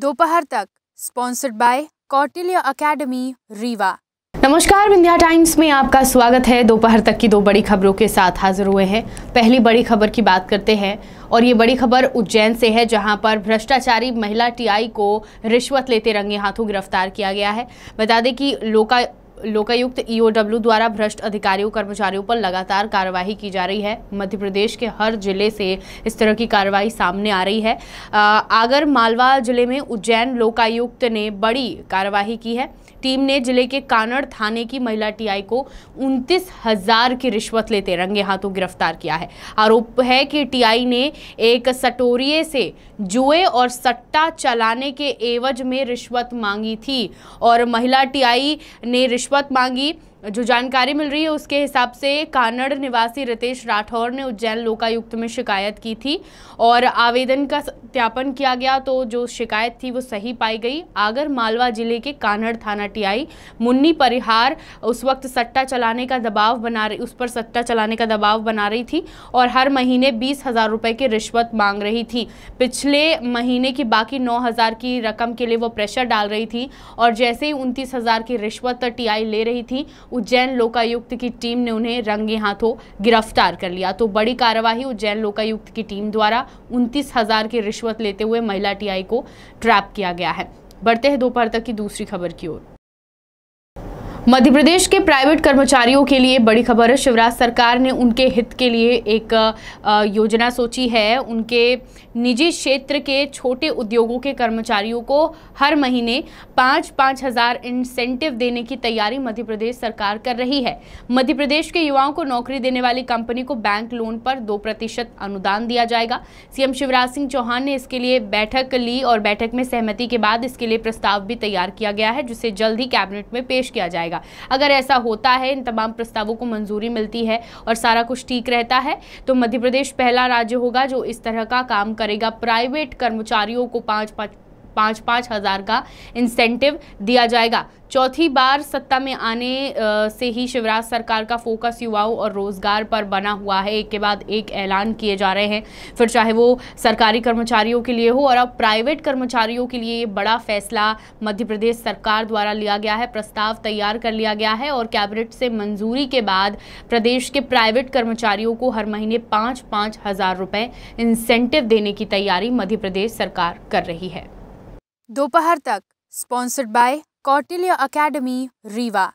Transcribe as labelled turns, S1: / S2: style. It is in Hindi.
S1: दोपहर तक sponsored by Kautilya academy Rewa नमस्कार विंध्या टाइम्स में आपका स्वागत है दोपहर तक की दो बड़ी खबरों के साथ हाजिर हुए हैं पहली बड़ी खबर की बात करते हैं और ये बड़ी खबर उज्जैन से है जहां पर भ्रष्टाचारी महिला टीआई को रिश्वत लेते रंगे हाथों गिरफ्तार किया गया है बता दें कि लोका लोकायुक्त ईओडब्ल्यू e द्वारा भ्रष्ट अधिकारियों कर्मचारियों पर लगातार कार्रवाई की जा रही है मध्य प्रदेश के हर जिले से इस तरह की कार्रवाई सामने आ रही है आगर मालवा जिले में उज्जैन लोकायुक्त ने बड़ी कार्रवाई की है टीम ने जिले के कानड़ थाने की महिला टीआई को उनतीस हजार की रिश्वत लेते रंगे हाथों गिरफ्तार किया है आरोप है कि टीआई ने एक सटोरिए से जुए और सट्टा चलाने के एवज में रिश्वत मांगी थी और महिला टीआई ने रिश्वत रिश्वत मांगी जो जानकारी मिल रही है उसके हिसाब से कानड़ निवासी रितेश राठौर ने उज्जैन लोकायुक्त में शिकायत की थी और आवेदन का सत्यापन किया गया तो जो शिकायत थी वो सही पाई गई आगर मालवा जिले के कानड़ थाना टीआई मुन्नी परिहार उस वक्त सट्टा चलाने का दबाव बना रही उस पर सट्टा चलाने का दबाव बना रही थी और हर महीने बीस हज़ार रुपये की रिश्वत मांग रही थी पिछले महीने की बाकी नौ हज़ार की रकम के लिए वो प्रेशर डाल रही थी और जैसे ही उनतीस हज़ार की रिश्वत टी ले रही थी उज्जैन लोकायुक्त की टीम ने उन्हें रंगे हाथों गिरफ्तार कर लिया तो बड़ी कार्यवाही उज्जैन लोकायुक्त की टीम द्वारा उनतीस हज़ार की रिश्वत लेते हुए महिला टीआई को ट्रैप किया गया है बढ़ते हैं दोपहर तक की दूसरी खबर की ओर मध्य प्रदेश के प्राइवेट कर्मचारियों के लिए बड़ी खबर है शिवराज सरकार ने उनके हित के लिए एक योजना सोची है उनके निजी क्षेत्र के छोटे उद्योगों के कर्मचारियों को हर महीने पाँच पाँच हज़ार इंसेंटिव देने की तैयारी मध्य प्रदेश सरकार कर रही है मध्य प्रदेश के युवाओं को नौकरी देने वाली कंपनी को बैंक लोन पर दो प्रतिशत अनुदान दिया जाएगा सीएम शिवराज सिंह चौहान ने इसके लिए बैठक ली और बैठक में सहमति के बाद इसके लिए प्रस्ताव भी तैयार किया गया है जिसे जल्द ही कैबिनेट में पेश किया जाएगा जाएगा अगर ऐसा होता है इन तमाम प्रस्तावों को मंजूरी मिलती है और सारा कुछ ठीक रहता है तो मध्य प्रदेश पहला राज्य होगा जो इस तरह का काम करेगा प्राइवेट कर्मचारियों को पाँच पाँच पाँच पाँच हज़ार का इंसेंटिव दिया जाएगा चौथी बार सत्ता में आने से ही शिवराज सरकार का फोकस युवाओं और रोजगार पर बना हुआ है एक के बाद एक ऐलान किए जा रहे हैं फिर चाहे वो सरकारी कर्मचारियों के लिए हो और अब प्राइवेट कर्मचारियों के लिए बड़ा फैसला मध्य प्रदेश सरकार द्वारा लिया गया है प्रस्ताव तैयार कर लिया गया है और कैबिनेट से मंजूरी के बाद प्रदेश के प्राइवेट कर्मचारियों को हर महीने पाँच पाँच हज़ार रुपये इंसेंटिव देने की तैयारी मध्य प्रदेश सरकार कर रही है दोपहर तक sponsored by Kautilya academy Rewa